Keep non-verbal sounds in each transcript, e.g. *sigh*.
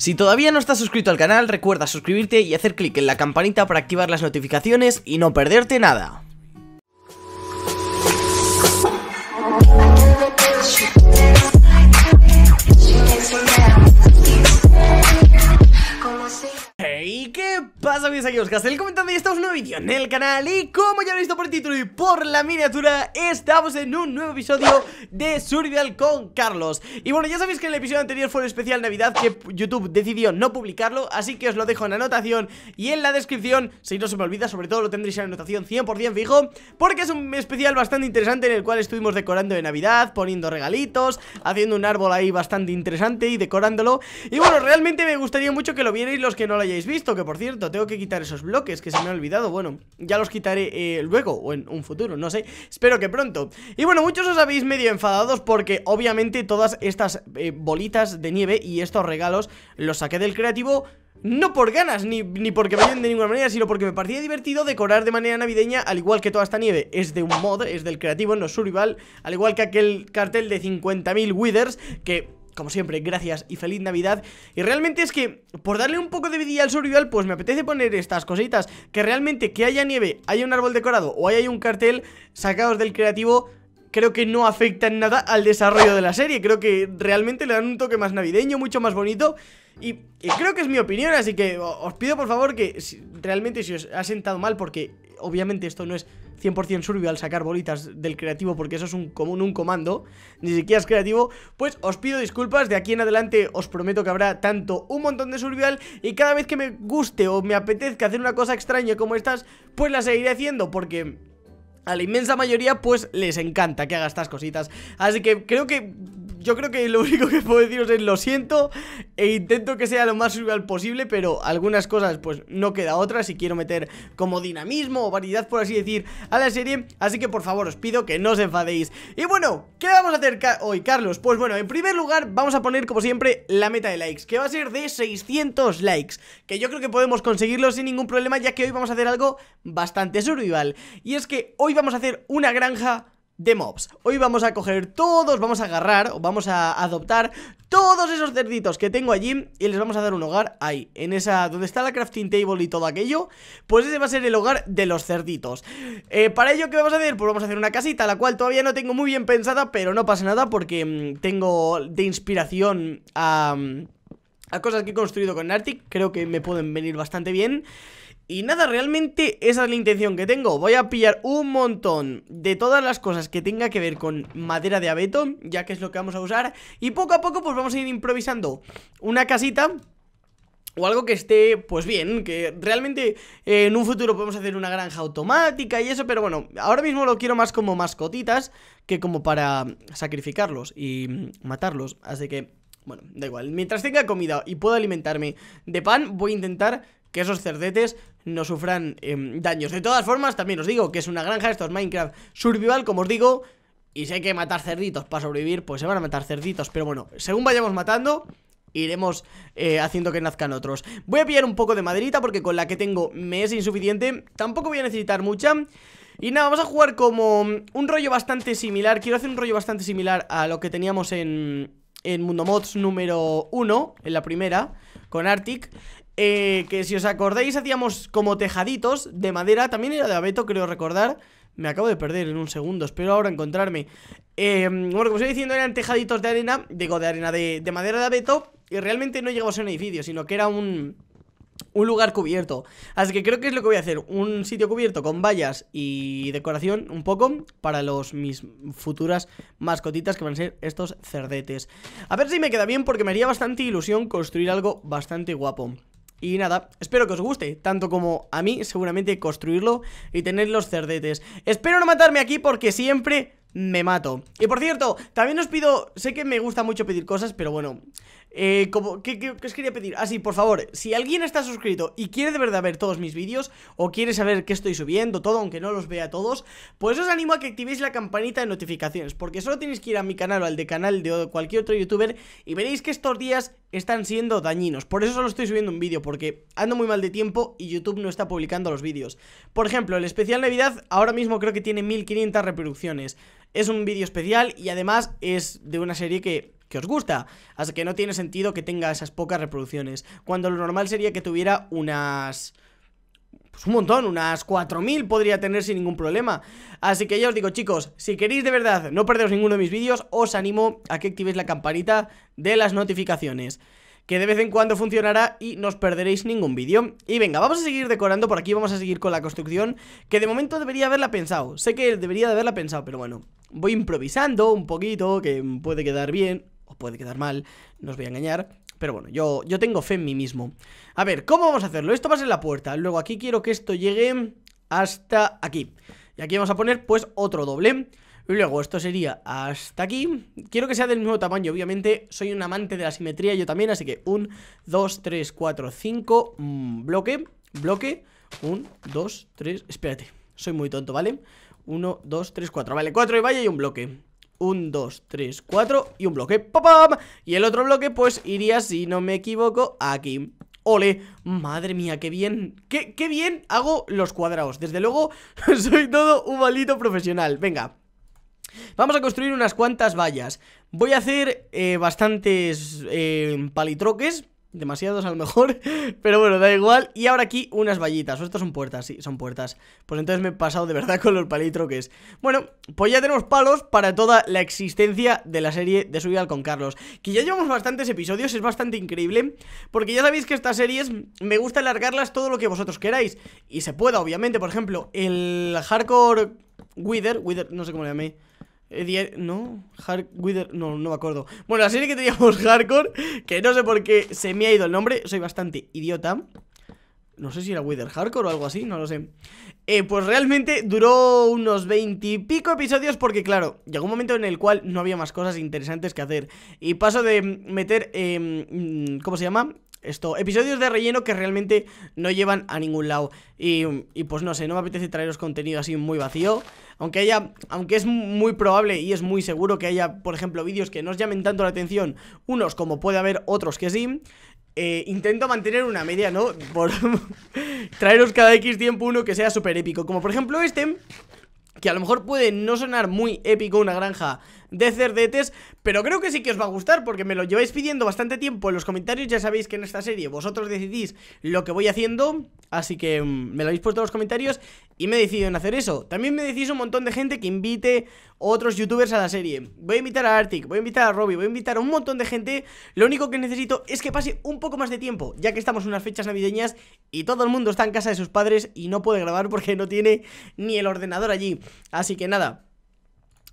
Si todavía no estás suscrito al canal, recuerda suscribirte y hacer clic en la campanita para activar las notificaciones y no perderte nada. Pasa mis amigos, el comentando y estamos en un nuevo vídeo en el canal Y como ya lo he visto por el título y por la miniatura Estamos en un nuevo episodio de Survival con Carlos Y bueno, ya sabéis que el episodio anterior fue un especial Navidad Que YouTube decidió no publicarlo Así que os lo dejo en la anotación y en la descripción Si no se me olvida, sobre todo lo tendréis en la anotación 100% fijo Porque es un especial bastante interesante en el cual estuvimos decorando de Navidad Poniendo regalitos, haciendo un árbol ahí bastante interesante y decorándolo Y bueno, realmente me gustaría mucho que lo vierais los que no lo hayáis visto Que por cierto tengo que quitar esos bloques que se me han olvidado Bueno, ya los quitaré eh, luego o en un futuro, no sé Espero que pronto Y bueno, muchos os habéis medio enfadados porque obviamente todas estas eh, bolitas de nieve y estos regalos los saqué del creativo no por ganas, ni, porque vayan de ninguna manera, sino porque me parecía divertido decorar de manera navideña, al igual que toda esta nieve. Es de un mod, es del creativo, no es survival, al igual que aquel cartel de 50.000 withers, que como siempre, gracias y feliz Navidad. Y realmente es que, por darle un poco de vida al survival, pues me apetece poner estas cositas. Que realmente que haya nieve, haya un árbol decorado o haya un cartel sacados del creativo, creo que no afecta en nada al desarrollo de la serie. Creo que realmente le dan un toque más navideño, mucho más bonito. Y, creo que es mi opinión, así que os pido por favor que realmente si os ha sentado mal, porque obviamente esto no es 100% survival sacar bolitas del creativo porque eso es un, común, un comando, ni siquiera es creativo, pues os pido disculpas, de aquí en adelante os prometo que habrá tanto un montón de survival y cada vez que me guste o me apetezca hacer una cosa extraña como estas, pues la seguiré haciendo porque a la inmensa mayoría pues les encanta que haga estas cositas Así que creo que yo creo que lo único que puedo deciros es lo siento e intento que sea lo más survival posible, pero algunas cosas pues no queda otra si quiero meter como dinamismo o variedad por así decir a la serie, así que por favor os pido que no os enfadéis. Y bueno, ¿qué vamos a hacer hoy, Carlos? Pues bueno, en primer lugar vamos a poner como siempre la meta de likes, que va a ser de 600 likes, que yo creo que podemos conseguirlo sin ningún problema ya que hoy vamos a hacer algo bastante survival, y es que hoy vamos a hacer una granja de mobs Hoy vamos a coger todos, vamos a agarrar o vamos a adoptar todos esos cerditos que tengo allí Y les vamos a dar un hogar ahí, en esa, donde está la crafting table y todo aquello Pues ese va a ser el hogar de los cerditos eh, Para ello, ¿qué vamos a hacer? Pues vamos a hacer una casita, la cual todavía no tengo muy bien pensada Pero no pasa nada porque mm, tengo de inspiración a... Mm, a cosas que he construido con Nartic, creo que me pueden venir bastante bien y nada, realmente esa es la intención que tengo Voy a pillar un montón de todas las cosas que tenga que ver con madera de abeto Ya que es lo que vamos a usar Y poco a poco pues vamos a ir improvisando una casita o algo que esté, pues bien, que realmente eh, en un futuro podemos hacer una granja automática y eso, pero bueno, ahora mismo lo quiero más como mascotitas que como para sacrificarlos y matarlos, así que, bueno, da igual. Mientras tenga comida y pueda alimentarme de pan, voy a intentar que esos cerdetes no sufran em, daños. De todas formas, también os digo que es una granja, esto es Minecraft Survival, como os digo, y si que matar cerditos para sobrevivir, pues se van a matar cerditos, pero bueno, según vayamos matando... Iremos eh, haciendo que nazcan otros Voy a pillar un poco de maderita porque con la que tengo me es insuficiente Tampoco voy a necesitar mucha y nada, vamos a jugar como un rollo bastante similar Quiero hacer un rollo bastante similar a lo que teníamos en, en Mundo Mods número 1 En la primera, con Arctic eh, que si os acordáis hacíamos como tejaditos de madera, también era de abeto creo recordar, me acabo de perder en un segundo, espero ahora encontrarme. Eh, bueno, como os estoy diciendo, eran tejaditos de arena, digo, de arena, de, madera de abeto, y realmente no llegó a ser un edificio, sino que era un, un lugar cubierto. Así que creo que es lo que voy a hacer, un sitio cubierto con vallas y decoración un poco para los mis futuras mascotitas que van a ser estos cerdetes. A ver si me queda bien porque me haría bastante ilusión construir algo bastante guapo. Y nada, espero que os guste, tanto como a mí, seguramente construirlo y tener los cerdetes. Espero no matarme aquí porque siempre me mato. Y por cierto, también os pido, sé que me gusta mucho pedir cosas, pero bueno, eh, como, ¿qué, os quería pedir? Ah, sí, por favor, si alguien está suscrito y quiere de verdad ver todos mis vídeos o quiere saber qué estoy subiendo, todo, aunque no los vea todos, pues os animo a que activéis la campanita de notificaciones, porque solo tenéis que ir a mi canal o al de canal de cualquier otro youtuber y veréis que estos días están siendo dañinos. Por eso solo estoy subiendo un vídeo, porque ando muy mal de tiempo y YouTube no está publicando los vídeos. Por ejemplo, el especial Navidad ahora mismo creo que tiene 1500 reproducciones. Es un vídeo especial y además es de una serie que que os gusta. Así que no tiene sentido que tenga esas pocas reproducciones. Cuando lo normal sería que tuviera unas... Pues un montón, unas 4.000 podría tener sin ningún problema Así que ya os digo chicos, si queréis de verdad no perderos ninguno de mis vídeos Os animo a que activéis la campanita de las notificaciones que de vez en cuando funcionará y no os perderéis ningún vídeo. Y venga, vamos a seguir decorando por aquí, vamos a seguir con la construcción, que de momento debería haberla pensado. Sé que debería de haberla pensado, pero bueno, voy improvisando un poquito, que puede quedar bien puede quedar mal, no os voy a engañar. Pero bueno, yo, yo tengo fe en mí mismo. A ver, ¿cómo vamos a hacerlo? Esto va a ser la puerta. Luego aquí quiero que esto llegue hasta aquí. Y aquí vamos a poner, pues, otro doble. y Luego, esto sería hasta aquí. Quiero que sea del mismo tamaño, obviamente. Soy un amante de la simetría, yo también. Así que un, dos, tres, cuatro, cinco. Mm, bloque, bloque. Un, dos, tres. Espérate, soy muy tonto, ¿vale? Uno, dos, tres, cuatro. Vale, cuatro y vaya y un bloque un, dos, tres, cuatro y un bloque ¡Papam! Y el otro bloque pues iría, si no me equivoco, aquí ¡Ole! Madre mía, qué bien qué, qué bien hago los cuadrados Desde luego, *laughs* soy todo un maldito profesional Venga Vamos a construir unas cuantas vallas Voy a hacer eh, bastantes eh, palitroques Demasiados a lo mejor, *laughs* pero bueno, da igual Y ahora aquí unas vallitas, o estas son puertas, sí, son puertas Pues entonces me he pasado de verdad *laughs* con los palitroques Bueno, pues ya tenemos palos para toda la existencia de la serie de subir al con Carlos Que ya llevamos bastantes episodios, es bastante increíble Porque ya sabéis que estas series me gusta alargarlas todo lo que vosotros queráis Y se pueda, obviamente, por ejemplo, el Hardcore Wither, Wither, no sé cómo le llamé eh, no, Hard Wither, no, no me acuerdo. Bueno, la serie que teníamos *laughs* Hardcore, que no sé por qué se me ha ido el nombre, soy bastante idiota. No sé si era Wither Hardcore o algo así, no lo sé. Eh, pues realmente duró unos veintipico episodios porque, claro, llegó un momento en el cual no había más cosas interesantes que hacer. Y paso de meter, em, ¿cómo se llama? esto, episodios de relleno que realmente no llevan a ningún lado. Y, y, pues no sé, no me apetece traeros contenido así muy vacío aunque aunque es muy probable y es muy seguro que haya, por ejemplo, vídeos que no os llamen tanto la atención, unos como puede haber otros que sí, eh, intento mantener una media, ¿no? Por *laughs* traeros cada X tiempo uno que sea súper épico, como por ejemplo este, que a lo mejor puede no sonar muy épico una granja de cerdetes, pero creo que sí que os va a gustar porque me lo lleváis pidiendo bastante tiempo en los comentarios, ya sabéis que en esta serie vosotros decidís lo que voy haciendo, así que mm, me lo habéis puesto en los comentarios y me he decidido en hacer eso. También me decís un montón de gente que invite otros youtubers a la serie. Voy a invitar a Arctic, voy a invitar a Robbie, voy a invitar a un montón de gente. Lo único que necesito es que pase un poco más de tiempo, ya que estamos en unas fechas navideñas y todo el mundo está en casa de sus padres y no puede grabar porque no tiene ni el ordenador allí. Así que nada,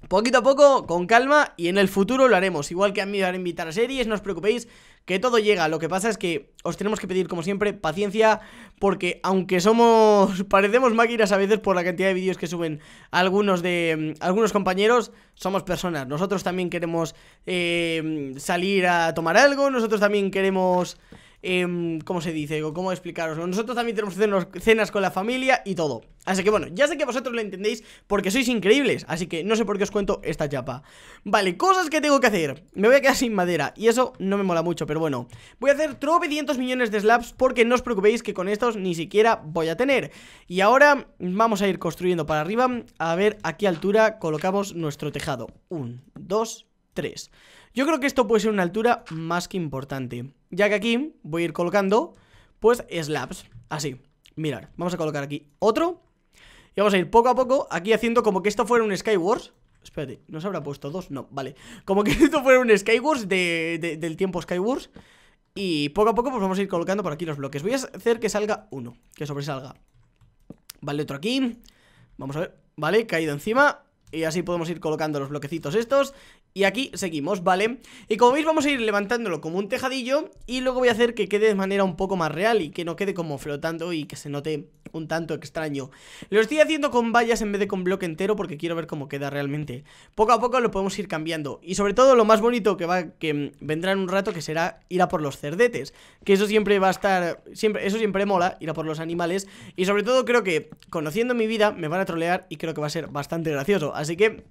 Poquito a poco, con calma y en el futuro lo haremos. Igual que a mí van a invitar a series, no os preocupéis, que todo llega. Lo que pasa es que os tenemos que pedir, como siempre, paciencia, porque aunque somos. *laughs* parecemos máquinas a veces por la cantidad de vídeos que suben algunos de. Mm, algunos compañeros, somos personas. Nosotros también queremos eh, salir a tomar algo, nosotros también queremos. Em, ¿Cómo se dice? ¿Cómo explicaroslo? Nosotros también tenemos cenas con la familia y todo. Así que bueno, ya sé que vosotros lo entendéis porque sois increíbles. Así que no sé por qué os cuento esta chapa. Vale, cosas que tengo que hacer. Me voy a quedar sin madera y eso no me mola mucho, pero bueno. Voy a hacer tropecientos millones de slabs porque no os preocupéis que con estos ni siquiera voy a tener. Y ahora vamos a ir construyendo para arriba. A ver a qué altura colocamos nuestro tejado. Un, dos, tres. Yo creo que esto puede ser una altura más que importante ya que aquí voy a ir colocando, pues, slabs, así. Mirar, vamos a colocar aquí otro. Y vamos a ir poco a poco aquí haciendo como que esto fuera un Skywars. Espérate, ¿no se habrá puesto dos? No, vale. Como que *laughs* esto fuera un Skywars del tiempo Skywars. Y poco a poco pues vamos a ir colocando por aquí los bloques. Voy a hacer que salga uno, que sobresalga. Vale, otro aquí. Vamos a ver. Vale, caído encima. Y así podemos ir colocando los bloquecitos estos y aquí seguimos, ¿vale? Y como veis vamos a ir levantándolo como un tejadillo y luego voy a hacer que quede de manera un poco más real y que no quede como flotando y que se note un tanto extraño. Lo estoy haciendo con vallas en vez de con bloque entero porque quiero ver cómo queda realmente. Poco a poco lo podemos ir cambiando y sobre todo lo más bonito que va que vendrá en un rato que será ir a por los cerdetes, que eso siempre va a estar siempre eso siempre mola ir a por los animales y sobre todo creo que conociendo mi vida me van a trolear y creo que va a ser bastante gracioso, así que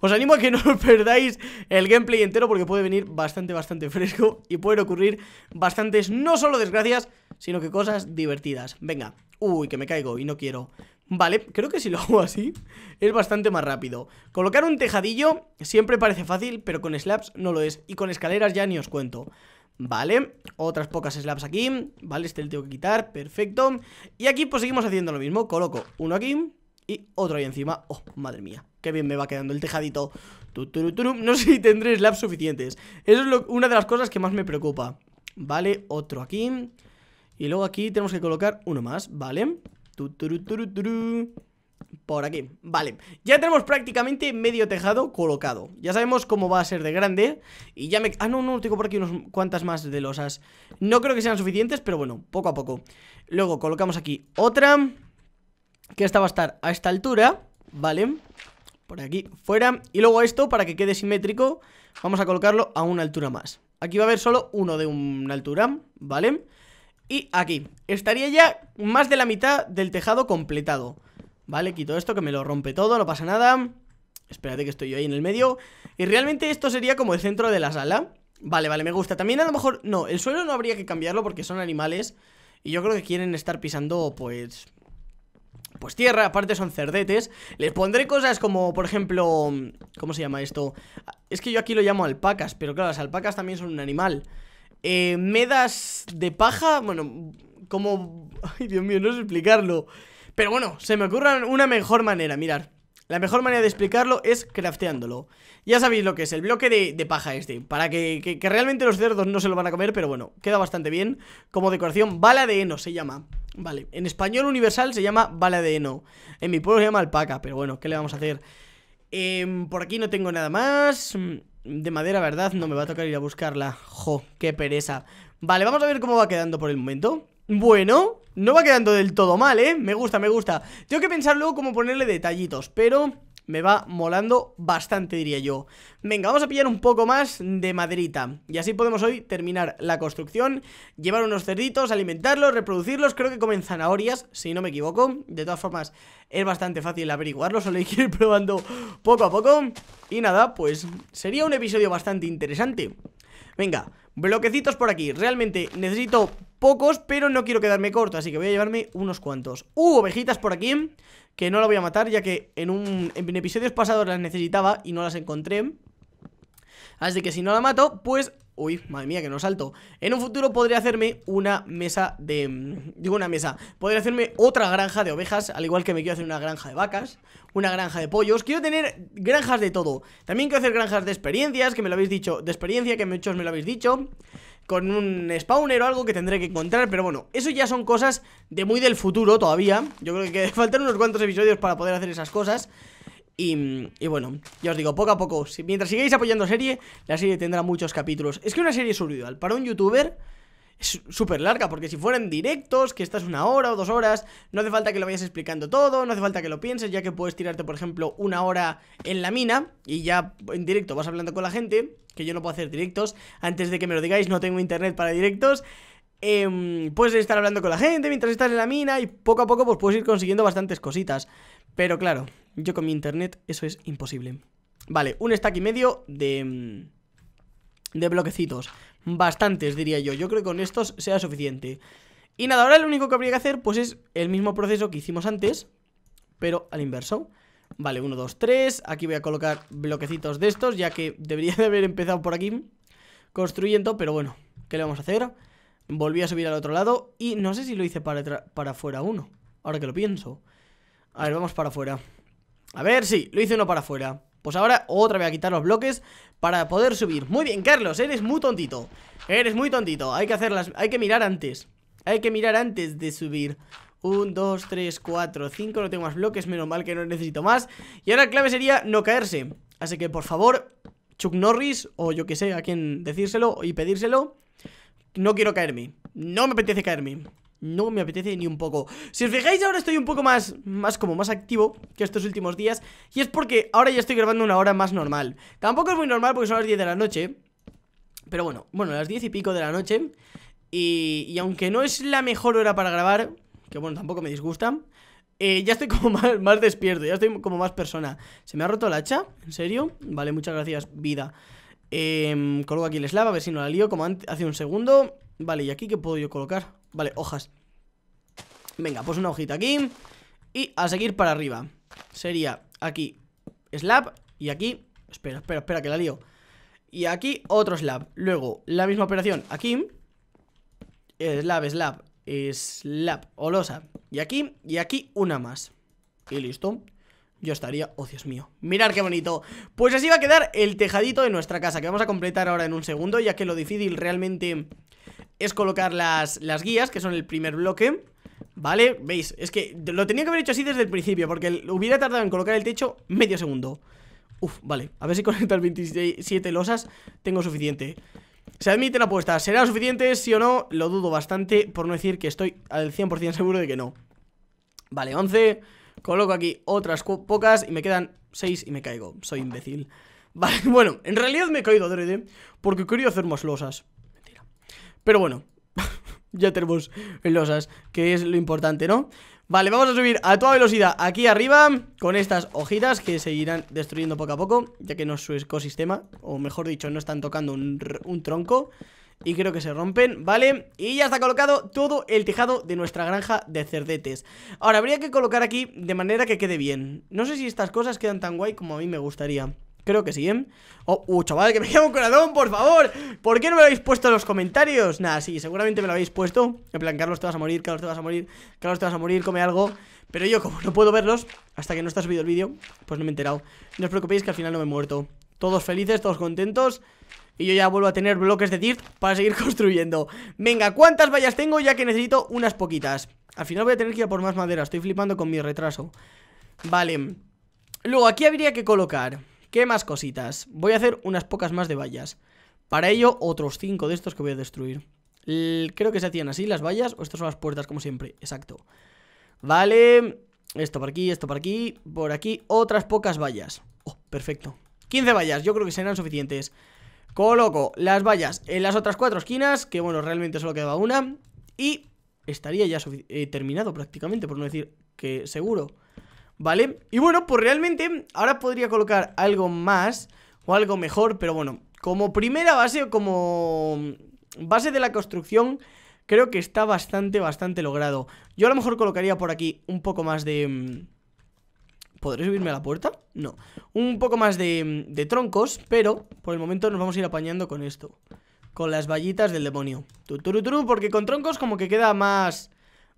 os animo a que no *laughs* perdáis el gameplay entero porque puede venir bastante, bastante fresco y pueden ocurrir bastantes, no solo desgracias, sino que cosas divertidas. Venga, uy, que me caigo y no quiero. Vale, creo que si lo hago así es bastante más rápido. Colocar un tejadillo siempre parece fácil, pero con slabs no lo es. Y con escaleras ya ni os cuento. Vale, otras pocas slabs aquí Vale, este le tengo que quitar, perfecto Y aquí pues seguimos haciendo lo mismo Coloco uno aquí y otro ahí encima. Oh, madre mía, qué bien me va quedando el tejadito. No *laughs* sé si tendré slabs suficientes. Eso es una de las cosas que más me preocupa. Vale, otro aquí. Y luego aquí tenemos que colocar uno más, ¿vale? Por aquí, vale Ya tenemos prácticamente medio tejado colocado Ya sabemos cómo va a ser de grande Y ya me... Ah, no, no, tengo por aquí unas cuantas más de losas No creo que sean suficientes, pero bueno, poco a poco Luego colocamos aquí otra que esta va a estar a esta altura, ¿vale? Por aquí fuera. Y luego esto, para que quede simétrico, vamos a colocarlo a una altura más. Aquí va a haber solo uno de una altura, ¿vale? Y aquí, estaría ya más de la mitad del tejado completado. Vale, quito esto que me lo rompe todo, no pasa nada. Espérate que estoy yo ahí en el medio. Y realmente esto sería como el centro de la sala. Vale, vale, me gusta. También a lo mejor... No, el suelo no habría que cambiarlo porque son animales. Y yo creo que quieren estar pisando, pues, pues tierra, aparte son cerdetes. Les pondré cosas como, por ejemplo, ¿cómo se llama esto? Es que yo aquí lo llamo alpacas, pero claro, las alpacas también son un animal. Eh, medas de paja, bueno, como... *laughs* Ay, Dios mío, no sé explicarlo. Pero bueno, se me ocurra una mejor manera, mirar. La mejor manera de explicarlo es crafteándolo. Ya sabéis lo que es, el bloque de, paja este, para que, realmente los cerdos no se lo van a comer, pero bueno, queda bastante bien como decoración. Bala de heno se llama, vale, en español universal se llama bala de heno, en mi pueblo se llama alpaca, pero bueno, ¿qué le vamos a hacer? Em, por aquí no tengo nada más, de madera, ¿verdad? No me va a tocar ir a buscarla, jo, qué pereza. Vale, vamos a ver cómo va quedando por el momento. Bueno, no va quedando del todo mal, ¿eh? Me gusta, me gusta. Tengo que pensar luego cómo ponerle detallitos, pero me va molando bastante, diría yo. Venga, vamos a pillar un poco más de maderita. Y así podemos hoy terminar la construcción, llevar unos cerditos, alimentarlos, reproducirlos. Creo que comen zanahorias, si no me equivoco. De todas formas, es bastante fácil averiguarlo, solo hay que ir probando poco a poco. Y nada, pues sería un episodio bastante interesante. Venga, bloquecitos por aquí. Realmente necesito pocos, pero no quiero quedarme corto, así que voy a llevarme unos cuantos. Uh, ovejitas por aquí, que no la voy a matar, ya que en, un, episodios pasados las necesitaba y no las encontré. Así que si no la mato, pues... Uy, madre mía, que no salto En un futuro podría hacerme una mesa de... Digo una mesa Podría hacerme otra granja de ovejas Al igual que me quiero hacer una granja de vacas Una granja de pollos Quiero tener granjas de todo También quiero hacer granjas de experiencias Que me lo habéis dicho De experiencia que muchos me lo habéis dicho con un spawner o algo que tendré que encontrar Pero bueno, eso ya son cosas de muy del futuro todavía Yo creo que *laughs* faltan unos cuantos episodios para poder hacer esas cosas y, bueno, ya os digo, poco a poco si, Mientras sigáis apoyando serie, la serie tendrá muchos capítulos Es que una serie survival para un youtuber es súper larga, porque si fueran directos, que estás una hora o dos horas, no hace falta que lo vayas explicando todo, no hace falta que lo pienses, ya que puedes tirarte, por ejemplo, una hora en la mina y ya en directo vas hablando con la gente, que yo no puedo hacer directos, antes de que me lo digáis, no tengo internet para directos. Em, puedes estar hablando con la gente mientras estás en la mina y poco a poco pues puedes ir consiguiendo bastantes cositas. Pero claro, yo con mi internet eso es imposible. Vale, un stack y medio de... Em, de bloquecitos. Bastantes, diría yo. Yo creo que con estos sea suficiente. Y nada, ahora lo único que habría que hacer pues es el mismo proceso que hicimos antes, pero al inverso. Vale, 1, 2, 3. Aquí voy a colocar bloquecitos de estos, ya que debería de haber empezado por aquí construyendo, pero bueno, ¿qué le vamos a hacer? Volví a subir al otro lado y no sé si lo hice para, para afuera uno, ahora que lo pienso. A ver, vamos para afuera. A ver, sí, lo hice uno para afuera. Pues ahora otra vez a quitar los bloques para poder subir Muy bien, Carlos, eres muy tontito Eres muy tontito, hay que hacerlas, hay que mirar antes Hay que mirar antes de subir un, dos, tres Cuatro, cinco, No tengo más bloques, menos mal que no necesito más Y ahora la clave sería no caerse Así que por favor, Chuck Norris O yo que sé, a quien decírselo y pedírselo No quiero caerme, no me apetece caerme no me apetece ni un poco Si os fijáis ahora estoy un poco más, más como más activo que estos últimos días Y es porque ahora ya estoy grabando una hora más normal Tampoco es muy normal porque son las 10 de la noche Pero bueno, bueno, las 10 y pico de la noche y, y aunque no es la mejor hora para grabar Que bueno, tampoco me disgusta eh, ya estoy como *laughs* más, despierto, ya estoy como más persona ¿Se me ha roto el hacha? ¿En serio? Vale, muchas gracias, vida eh, em, Coloco aquí el slab, a ver si no la lío Como hace un segundo Vale, ¿y aquí qué puedo yo colocar? Vale, hojas Venga, pues una hojita aquí Y a seguir para arriba Sería aquí slab Y aquí, espera, espera, espera que la lío Y aquí otro slab Luego, la misma operación aquí eh, Slab, slab, slab Olosa Y aquí, y aquí una más Y listo yo estaría, oh Dios mío, Mirad qué bonito Pues así va a quedar el tejadito de nuestra casa Que vamos a completar ahora en un segundo Ya que lo difícil realmente es colocar las, las guías, que son el primer bloque ¿Vale? ¿Veis? Es que lo tenía que haber hecho así desde el principio Porque hubiera tardado en colocar el techo medio segundo Uf, vale, a ver si con estas 27 losas tengo suficiente Se admite la apuesta, ¿será suficiente? Sí o no, lo dudo bastante Por no decir que estoy al 100% seguro de que no Vale, 11 Coloco aquí otras pocas y me quedan 6 y me caigo Soy imbécil Vale, *laughs* bueno, en realidad me he caído adrede Porque quería hacer más losas pero bueno, *laughs* ya tenemos losas, que es lo importante, ¿no? Vale, vamos a subir a toda velocidad aquí arriba con estas hojitas que se destruyendo poco a poco, ya que no es su ecosistema, o mejor dicho, no están tocando un, un tronco. Y creo que se rompen, ¿vale? Y ya está colocado todo el tejado de nuestra granja de cerdetes Ahora, habría que colocar aquí de manera que quede bien No sé si estas cosas quedan tan guay como a mí me gustaría Creo que sí, ¿eh? Oh, uh, chaval, que me queda un corazón, por favor ¿Por qué no me lo habéis puesto en los comentarios? Nada, sí, seguramente me lo habéis puesto En plan, Carlos, te vas a morir, Carlos, te vas a morir Carlos, te vas a morir, come algo Pero yo, como no puedo verlos, hasta que no está subido el vídeo Pues no me he enterado No os preocupéis que al final no me he muerto Todos felices, todos contentos y yo ya vuelvo a tener bloques de dirt para seguir *laughs* construyendo Venga, ¿cuántas vallas tengo? Ya que necesito unas poquitas Al final voy a tener que ir a por más madera Estoy flipando con mi retraso Vale Luego aquí habría que colocar ¿Qué más cositas? Voy a hacer unas pocas más de vallas. Para ello, otros 5 de estos que voy a destruir. creo que se hacían así las vallas, o estas son las puertas como siempre. Exacto. Vale, esto por aquí, esto por aquí, por aquí, otras pocas vallas. Oh, perfecto. 15 vallas, yo creo que serán suficientes. Coloco las vallas en las otras cuatro esquinas, que bueno, realmente solo quedaba una. Y estaría ya eh, terminado prácticamente, por no decir que seguro. ¿vale? Y bueno, pues realmente ahora podría colocar algo más o algo mejor, pero bueno, como primera base o como base de la construcción, creo que está bastante, bastante logrado. Yo a lo mejor colocaría por aquí un poco más de... Mm, ¿Podré subirme a la puerta? No. Un poco más de, mm, de troncos, pero por el momento nos vamos a ir apañando con esto. Con las vallitas del demonio. Tuturuturu, porque con troncos como que queda más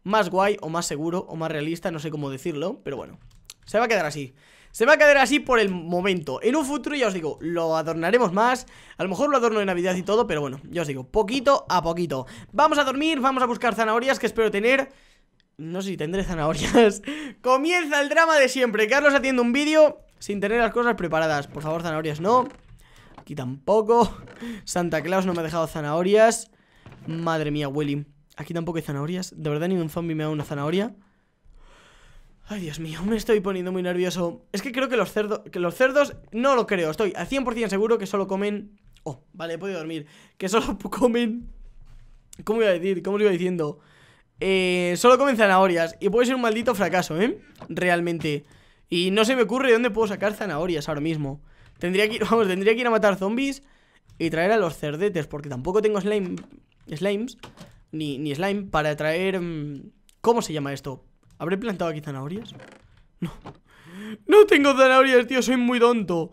más guay o más seguro o más realista, no sé cómo decirlo, pero bueno, se va a quedar así. Se va a quedar así por el momento. En un futuro, ya os digo, lo adornaremos más. A lo mejor lo adorno de Navidad y todo, pero bueno, ya os digo, poquito a poquito. Vamos a dormir, vamos a buscar zanahorias que espero tener... No sé si tendré zanahorias. *laughs* Comienza el drama de siempre. Carlos haciendo un vídeo sin tener las cosas preparadas. Por favor, zanahorias no. Aquí tampoco. *laughs* Santa Claus no me ha dejado zanahorias. Madre mía, Willy. Aquí tampoco hay zanahorias. De verdad, ningún zombie me da una zanahoria. Ay, Dios mío, me estoy poniendo muy nervioso. Es que creo que los cerdos. Que los cerdos. No lo creo. Estoy al 100% seguro que solo comen. Oh, vale, he podido dormir. Que solo *laughs* comen. ¿Cómo iba a decir? ¿Cómo os iba diciendo? Eh, solo comen zanahorias. Y puede ser un maldito fracaso, ¿eh? Realmente. Y no se me ocurre de dónde puedo sacar zanahorias ahora mismo. Tendría que ir, *laughs* vamos, tendría que ir a matar zombies y traer a los cerdetes, porque tampoco tengo slime, slimes ni, slime para traer... Mm, ¿Cómo se llama esto? ¿Habré plantado aquí zanahorias? No. *laughs* No tengo zanahorias, tío, soy muy tonto.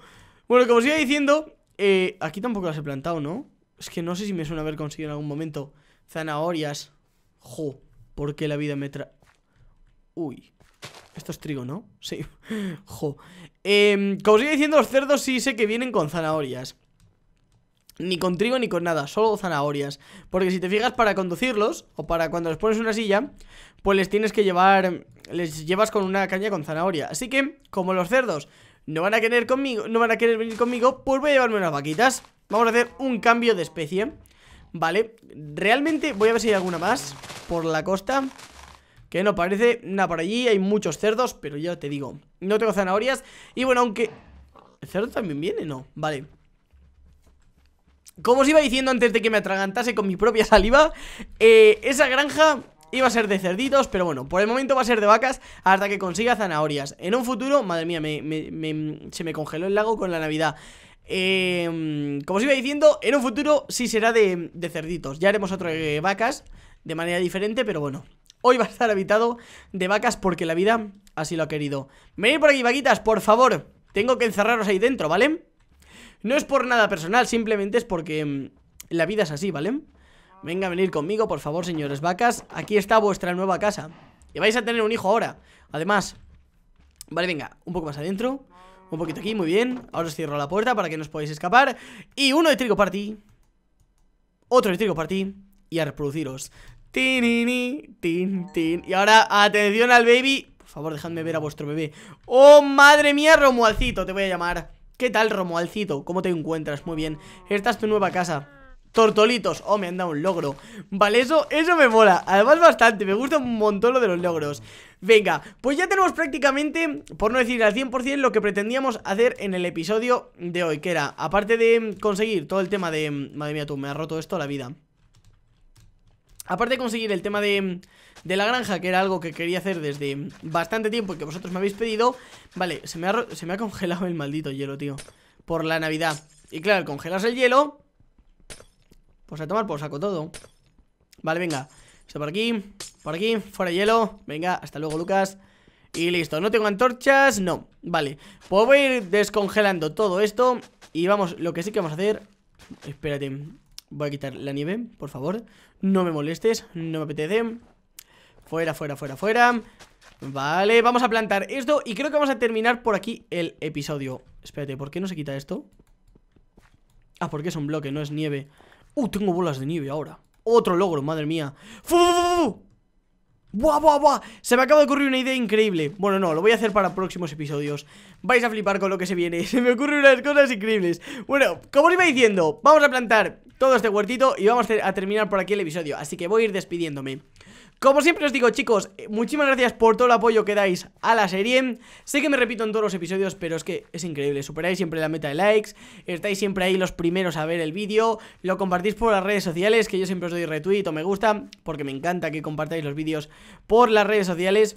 Bueno, como os iba diciendo, eh, aquí tampoco las he plantado, ¿no? Es que no sé si me suena haber conseguido en algún momento zanahorias. Jo, ¿por qué la vida me tra... Uy. Esto es trigo, ¿no? Sí. *laughs* jo. Em, como os iba diciendo, los cerdos sí sé que vienen con zanahorias ni con trigo ni con nada, solo zanahorias. Porque si te fijas para conducirlos, o para cuando les pones una silla, pues les tienes que llevar, les llevas con una caña con zanahoria. Así que, como los cerdos no van a querer conmigo, no van a querer venir conmigo, pues voy a llevarme unas vaquitas. Vamos a hacer un cambio de especie, ¿vale? Realmente voy a ver si hay alguna más por la costa. Que no parece, nada, por allí hay muchos cerdos, pero ya te digo, no tengo zanahorias. Y bueno, aunque... ¿El cerdo también viene? No, vale. Como os iba diciendo antes de que me atragantase con mi propia saliva eh, Esa granja iba a ser de cerditos, pero bueno, por el momento va a ser de vacas hasta que consiga zanahorias. En un futuro, madre mía, se me congeló el lago con la Navidad. Eh, como os iba diciendo, en un futuro sí será de, de cerditos. Ya haremos otro de eh, vacas de manera diferente, pero bueno. Hoy va a estar habitado de vacas porque la vida así lo ha querido. Venid por aquí, vaquitas, por favor. Tengo que encerraros ahí dentro, ¿vale? No es por nada personal, simplemente es porque mm, la vida es así, ¿vale? Venga a venir conmigo, por favor, señores vacas. Aquí está vuestra nueva casa. Y vais a tener un hijo ahora. Además, vale, venga, un poco más adentro. Un poquito aquí, muy bien. Ahora os cierro la puerta para que no os podáis escapar. Y uno de trigo para ti Otro de trigo para ti Y a reproduciros. Tin, tin, tin. Y ahora, atención al baby. Por favor, dejadme ver a vuestro bebé. ¡Oh, madre mía, Romualcito! Te voy a llamar. ¿Qué tal, Romualcito? ¿Cómo te encuentras? Muy bien. Esta es tu nueva casa. Tortolitos, oh, me han dado un logro Vale, eso, eso me mola, además bastante Me gusta un montón lo de los logros Venga, pues ya tenemos prácticamente Por no decir al 100% lo que pretendíamos Hacer en el episodio de hoy, que era Aparte de conseguir todo el tema de Madre mía tú, me ha roto esto la vida Aparte de conseguir el tema de, la granja, que era algo que quería hacer desde bastante tiempo y que vosotros me habéis pedido Vale, se me ha, congelado el maldito hielo, tío Por la Navidad Y claro, congelas el hielo Pues a tomar por saco todo Vale, venga, esto por aquí, por aquí, fuera hielo Venga, hasta luego Lucas Y listo, no tengo antorchas, no Vale, puedo ir descongelando todo esto Y vamos, lo que sí que vamos a hacer Espérate, Voy a quitar la nieve, por favor No me molestes, no me apetece Fuera, fuera, fuera, fuera Vale, vamos a plantar esto Y creo que vamos a terminar por aquí el episodio Espérate, ¿por qué no se quita esto? Ah, porque es un bloque, no es nieve Uh, tengo bolas de nieve ahora Otro logro, madre mía ¡Fu, ¡Buah, buah, buah! Se me acaba de ocurrir una idea increíble Bueno, no, lo voy a hacer para próximos episodios Vais a flipar con lo que se viene *laughs* Se me ocurren unas cosas increíbles Bueno, como os iba diciendo, vamos a plantar todo este huertito Y vamos a terminar por aquí el episodio Así que voy a ir despidiéndome como siempre os digo, chicos, muchísimas gracias por todo el apoyo que dais a la serie. Sé que me repito en todos los episodios, pero es que es increíble. Superáis siempre la meta de likes, estáis siempre ahí los primeros a ver el vídeo, lo compartís por las redes sociales, que yo siempre os doy retweet o me gusta, porque me encanta que compartáis los vídeos por las redes sociales.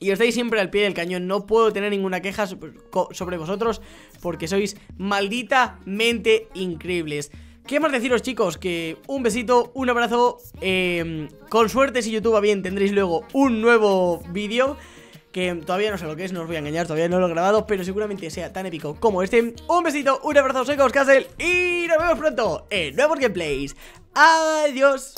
Y estáis siempre al pie del cañón, no puedo tener ninguna queja sobre vosotros porque sois malditamente increíbles. ¿Qué más deciros, chicos? Que un besito, un abrazo. Em, con suerte, si YouTube va bien, tendréis luego un nuevo vídeo. Que todavía no sé lo que es, no os voy a engañar, todavía no lo he grabado, pero seguramente sea tan épico como este. Un besito, un abrazo, soy Castle y nos vemos pronto en nuevos gameplays. Adiós.